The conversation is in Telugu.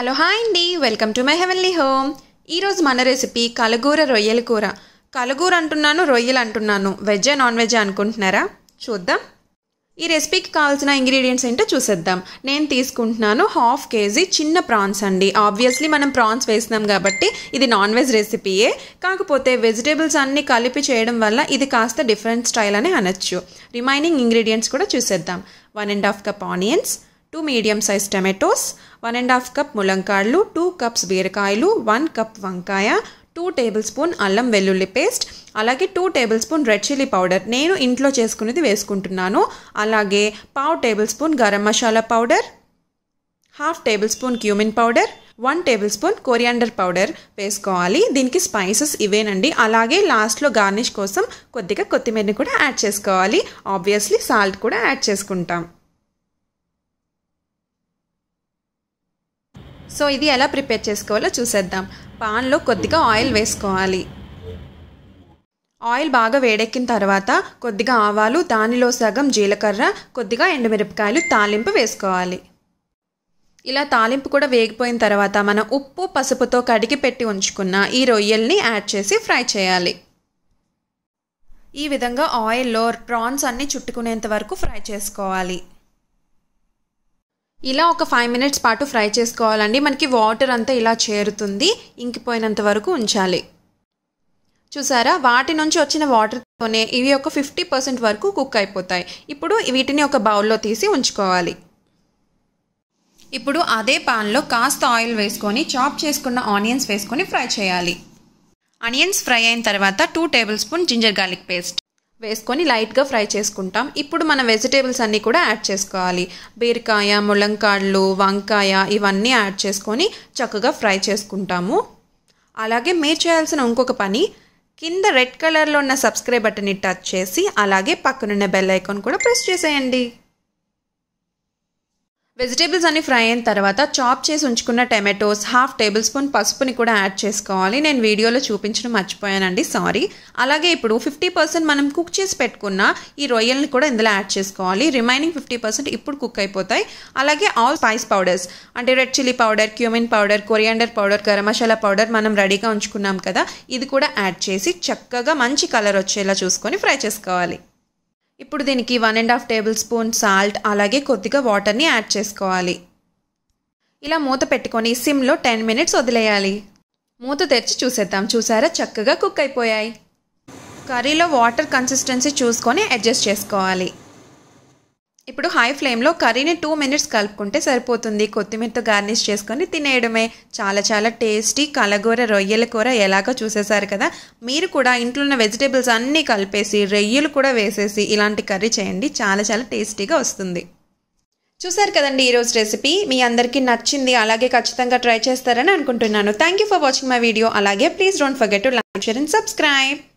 హలో హాయ్ అండి welcome to my heavenly home ఈరోజు మన రెసిపీ కలగూర రొయ్యల కూర కలగూర అంటున్నాను రొయ్యలు అంటున్నాను వెజ్ నాన్ వెజ్ అనుకుంటున్నారా చూద్దాం ఈ రెసిపీకి కావాల్సిన ఇంగ్రీడియంట్స్ ఏంటో చూసేద్దాం నేను తీసుకుంటున్నాను హాఫ్ కేజీ చిన్న ప్రాన్స్ అండి ఆబ్వియస్లీ మనం ప్రాన్స్ వేసినాం కాబట్టి ఇది నాన్ వెజ్ రెసిపీయే కాకపోతే వెజిటేబుల్స్ అన్నీ కలిపి చేయడం వల్ల ఇది కాస్త డిఫరెంట్ స్టైల్ అని అనొచ్చు రిమైనింగ్ ఇంగ్రీడియంట్స్ కూడా చూసేద్దాం one and half cup onions two medium size tomatoes one and half cup ములంకాళ్ళు టూ కప్స్ బీరకాయలు వన్ కప్ వంకాయ టూ టేబుల్ స్పూన్ అల్లం వెల్లుల్లి పేస్ట్ అలాగే two tablespoon red chilli powder నేను ఇంట్లో చేసుకునేది వేసుకుంటున్నాను అలాగే పావు tablespoon garam masala powder half tablespoon cumin powder one tablespoon coriander powder వేసుకోవాలి దీనికి స్పైసెస్ ఇవేనండి అలాగే లాస్ట్లో గార్నిష్ కోసం కొద్దిగా కొత్తిమీరని కూడా యాడ్ చేసుకోవాలి ఆబ్వియస్లీ సాల్ట్ కూడా యాడ్ చేసుకుంటాం సో ఇది ఎలా ప్రిపేర్ చేసుకోవాలో చూసేద్దాం పాన్లో కొద్దిగా ఆయిల్ వేసుకోవాలి ఆయిల్ బాగా వేడెక్కిన తర్వాత కొద్దిగా ఆవాలు దానిలో సగం జీలకర్ర కొద్దిగా ఎండుమిరపకాయలు తాలింపు వేసుకోవాలి ఇలా తాలింపు కూడా వేగిపోయిన తర్వాత మనం ఉప్పు పసుపుతో కడిగి పెట్టి ఉంచుకున్న ఈ రొయ్యల్ని యాడ్ చేసి ఫ్రై చేయాలి ఈ విధంగా ఆయిల్లో ప్రాన్స్ అన్నీ చుట్టుకునేంత వరకు ఫ్రై చేసుకోవాలి ఇలా ఒక ఫైవ్ మినిట్స్ పాటు ఫ్రై చేసుకోవాలండి మనకి వాటర్ అంతా ఇలా చేరుతుంది ఇంకిపోయినంత వరకు ఉంచాలి చూసారా వాటి నుంచి వచ్చిన వాటర్తోనే ఇవి ఒక ఫిఫ్టీ పర్సెంట్ వరకు కుక్ అయిపోతాయి ఇప్పుడు వీటిని ఒక బౌల్లో తీసి ఉంచుకోవాలి ఇప్పుడు అదే పాన్లో కాస్త ఆయిల్ వేసుకొని చాప్ చేసుకున్న ఆనియన్స్ వేసుకొని ఫ్రై చేయాలి ఆనియన్స్ ఫ్రై అయిన తర్వాత two tablespoon ginger garlic paste వేసుకొని లైట్గా ఫ్రై చేసుకుంటాం ఇప్పుడు మన వెజిటేబుల్స్ అన్నీ కూడా యాడ్ చేసుకోవాలి బీరకాయ ములంకాళ్ళు వంకాయ ఇవన్నీ యాడ్ చేసుకొని చక్కగా ఫ్రై చేసుకుంటాము అలాగే మీరు చేయాల్సిన ఇంకొక పని కింద రెడ్ కలర్లో ఉన్న సబ్స్క్రైబ్ బటన్ని టచ్ చేసి అలాగే పక్కనున్న బెల్ ఐకాన్ కూడా ప్రెస్ చేసేయండి వెజిటేబుల్స్ అన్ని ఫ్రై అయిన తర్వాత చాప్ చేసి ఉంచుకున్న టమాటోస్ హాఫ్ టేబుల్ స్పూన్ పసుపుని కూడా యాడ్ చేసుకోవాలి నేను వీడియోలో చూపించడం మర్చిపోయానండి సారీ అలాగే ఇప్పుడు ఫిఫ్టీ పర్సెంట్ మనం కుక్ చేసి పెట్టుకున్న ఈ రొయ్యల్ని కూడా ఇందులో యాడ్ చేసుకోవాలి రిమైనింగ్ ఫిఫ్టీ పర్సెంట్ ఇప్పుడు కుక్ అయిపోతాయి అలాగే ఆల్ స్పైస్ పౌడర్స్ అంటే red chilli powder cumin powder coriander powder garam masala powder మనం రెడీగా ఉంచుకున్నాం కదా ఇది కూడా యాడ్ చేసి చక్కగా మంచి కలర్ వచ్చేలా చూసుకొని ఫ్రై చేసుకోవాలి ఇప్పుడు దీనికి one and half tablespoon salt అలాగే కొద్దిగా వాటర్ని యాడ్ చేసుకోవాలి ఇలా మూత పెట్టుకొని సిమ్లో టెన్ మినిట్స్ వదిలేయాలి మూత తెరిచి చూసేద్దాం చూసారా చక్కగా కుక్ అయిపోయాయి కర్రీలో వాటర్ కన్సిస్టెన్సీ చూసుకొని అడ్జస్ట్ చేసుకోవాలి ఇప్పుడు హై ఫ్లేమ్లో కర్రీని టూ మినిట్స్ కలుపుకుంటే సరిపోతుంది కొత్తిమీరతో గార్నిష్ చేసుకొని తినేయడమే చాలా చాలా టేస్టీ కలగూర రొయ్యల కూర ఎలాగో చూసేశారు కదా మీరు కూడా ఇంట్లో ఉన్న వెజిటేబుల్స్ అన్నీ కలిపేసి రొయ్యలు కూడా వేసేసి ఇలాంటి కర్రీ చేయండి చాలా చాలా టేస్టీగా వస్తుంది చూసారు కదండి ఈరోజు రెసిపీ మీ అందరికీ నచ్చింది అలాగే ఖచ్చితంగా ట్రై చేస్తారని అనుకుంటున్నాను thank you for watching my video అలాగే please don't forget to like share and subscribe